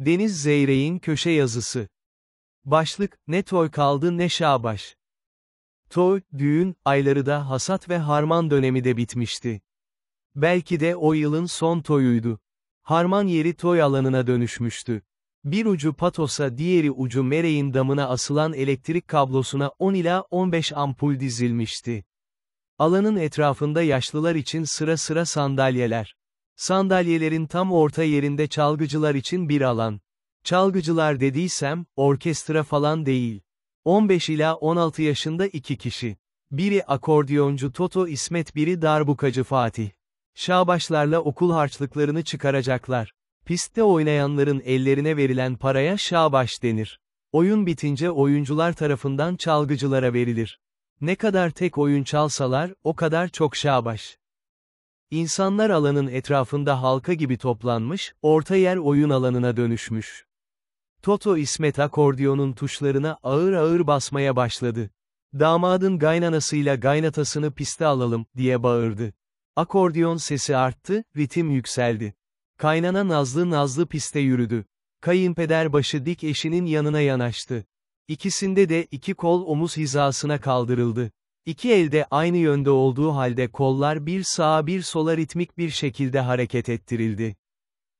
Deniz Zeyrek'in köşe yazısı. Başlık, ne toy kaldı ne şabaş. Toy, düğün, ayları da hasat ve harman dönemi de bitmişti. Belki de o yılın son toyuydu. Harman yeri toy alanına dönüşmüştü. Bir ucu patosa diğeri ucu Mereyin damına asılan elektrik kablosuna 10 ila 15 ampul dizilmişti. Alanın etrafında yaşlılar için sıra sıra sandalyeler, Sandalyelerin tam orta yerinde çalgıcılar için bir alan. Çalgıcılar dediysem, orkestra falan değil. 15 ila 16 yaşında iki kişi. Biri akordiyoncu Toto İsmet biri darbukacı Fatih. Şabaşlarla okul harçlıklarını çıkaracaklar. Pistte oynayanların ellerine verilen paraya şabaş denir. Oyun bitince oyuncular tarafından çalgıcılara verilir. Ne kadar tek oyun çalsalar, o kadar çok şabaş. İnsanlar alanın etrafında halka gibi toplanmış, orta yer oyun alanına dönüşmüş. Toto İsmet akordiyonun tuşlarına ağır ağır basmaya başladı. Damadın gaynanasıyla gaynatasını piste alalım, diye bağırdı. Akordiyon sesi arttı, ritim yükseldi. Kaynana nazlı nazlı piste yürüdü. Kayınpeder başı dik eşinin yanına yanaştı. İkisinde de iki kol omuz hizasına kaldırıldı. İki elde aynı yönde olduğu halde kollar bir sağa bir sola ritmik bir şekilde hareket ettirildi.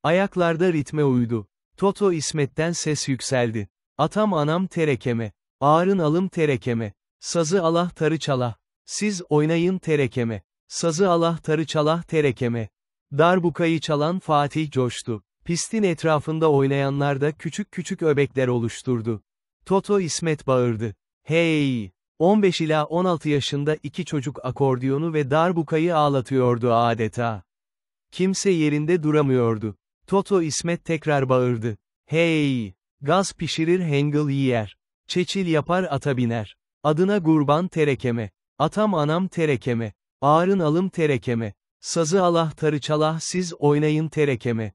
Ayaklarda ritme uydu. Toto İsmet'ten ses yükseldi. Atam anam terekeme. Ağrın alım terekeme. Sazı Allah tarı çalah. Siz oynayın terekeme. Sazı Allah tarı çalah terekeme. Darbukayı çalan Fatih coştu. Pistin etrafında oynayanlar da küçük küçük öbekler oluşturdu. Toto İsmet bağırdı. Hey! 15 ila 16 yaşında iki çocuk akordiyonu ve darbukayı ağlatıyordu adeta. Kimse yerinde duramıyordu. Toto İsmet tekrar bağırdı. Hey! Gaz pişirir hengel yiyer. Çeçil yapar ata biner. Adına gurban terekeme. Atam anam terekeme. Ağrın alım terekeme. Sazı Allah tarı çalah siz oynayın terekeme.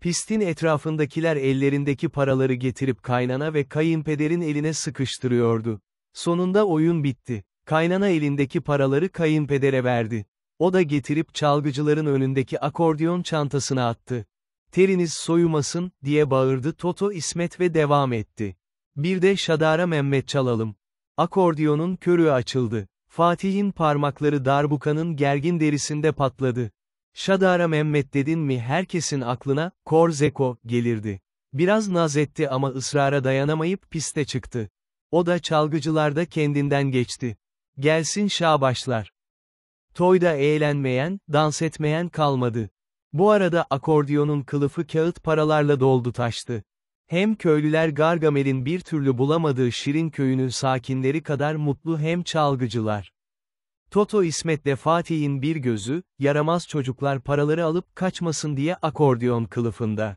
Pistin etrafındakiler ellerindeki paraları getirip kaynana ve kayınpederin eline sıkıştırıyordu. Sonunda oyun bitti. Kaynana elindeki paraları kayınpedere verdi. O da getirip çalgıcıların önündeki akordiyon çantasına attı. Teriniz soyumasın, diye bağırdı Toto İsmet ve devam etti. Bir de Şadara Mehmet çalalım. Akordiyonun körü açıldı. Fatih'in parmakları darbukanın gergin derisinde patladı. Şadara Mehmet dedin mi herkesin aklına, Korzeko, gelirdi. Biraz naz etti ama ısrara dayanamayıp piste çıktı. O da çalgıcılarda kendinden geçti. Gelsin şabaşlar. Toyda eğlenmeyen, dans etmeyen kalmadı. Bu arada akordiyonun kılıfı kağıt paralarla doldu taştı. Hem köylüler Gargamel'in bir türlü bulamadığı Şirin köyünün sakinleri kadar mutlu hem çalgıcılar. Toto İsmet'le Fatih'in bir gözü, yaramaz çocuklar paraları alıp kaçmasın diye akordiyon kılıfında.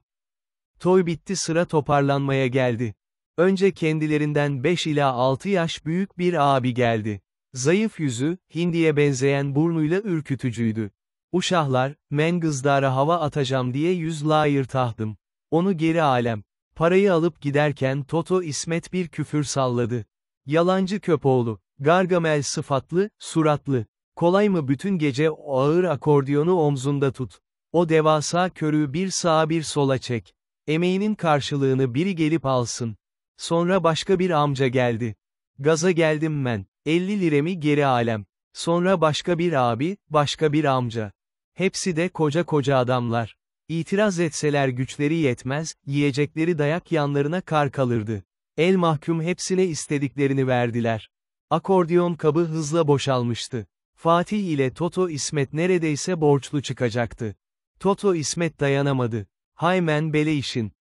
Toy bitti sıra toparlanmaya geldi. Önce kendilerinden 5 ila 6 yaş büyük bir abi geldi. Zayıf yüzü, hindiye benzeyen burnuyla ürkütücüydü. Uşahlar, Mengızdara hava atacağım diye yüz layır tahdım. Onu geri alem. Parayı alıp giderken Toto İsmet bir küfür salladı. Yalancı köpoğlu, Gargamel sıfatlı, suratlı. Kolay mı bütün gece o ağır akordiyonu omzunda tut. O devasa körü bir sağa bir sola çek. Emeğinin karşılığını biri gelip alsın. Sonra başka bir amca geldi. Gaza geldim ben. 50 liremi geri alem. Sonra başka bir abi, başka bir amca. Hepsi de koca koca adamlar. İtiraz etseler güçleri yetmez, yiyecekleri dayak yanlarına kar kalırdı. El mahkum hepsine istediklerini verdiler. Akordiyon kabı hızla boşalmıştı. Fatih ile Toto İsmet neredeyse borçlu çıkacaktı. Toto İsmet dayanamadı. Haymen bele işin.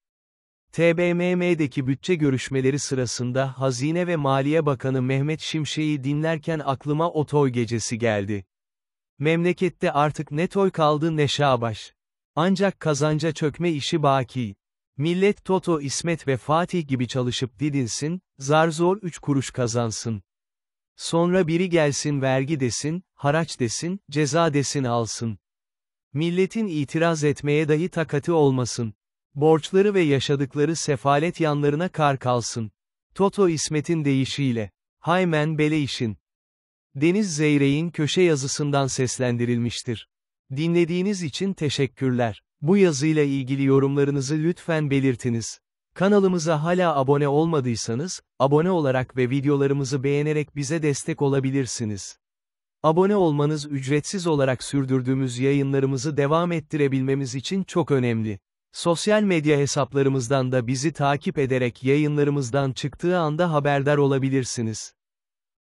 TBMM'deki bütçe görüşmeleri sırasında Hazine ve Maliye Bakanı Mehmet Şimşek'i dinlerken aklıma o toy gecesi geldi. Memlekette artık ne toy kaldı ne şabaş. Ancak kazanca çökme işi baki. Millet Toto İsmet ve Fatih gibi çalışıp didinsin, zar zor üç kuruş kazansın. Sonra biri gelsin vergi desin, haraç desin, ceza desin alsın. Milletin itiraz etmeye dahi takati olmasın. Borçları ve yaşadıkları sefalet yanlarına kar kalsın. Toto İsmet'in deyişiyle. Haymen Beleiş'in, Deniz Zeyrek'in köşe yazısından seslendirilmiştir. Dinlediğiniz için teşekkürler. Bu yazıyla ilgili yorumlarınızı lütfen belirtiniz. Kanalımıza hala abone olmadıysanız, abone olarak ve videolarımızı beğenerek bize destek olabilirsiniz. Abone olmanız ücretsiz olarak sürdürdüğümüz yayınlarımızı devam ettirebilmemiz için çok önemli. Sosyal medya hesaplarımızdan da bizi takip ederek yayınlarımızdan çıktığı anda haberdar olabilirsiniz.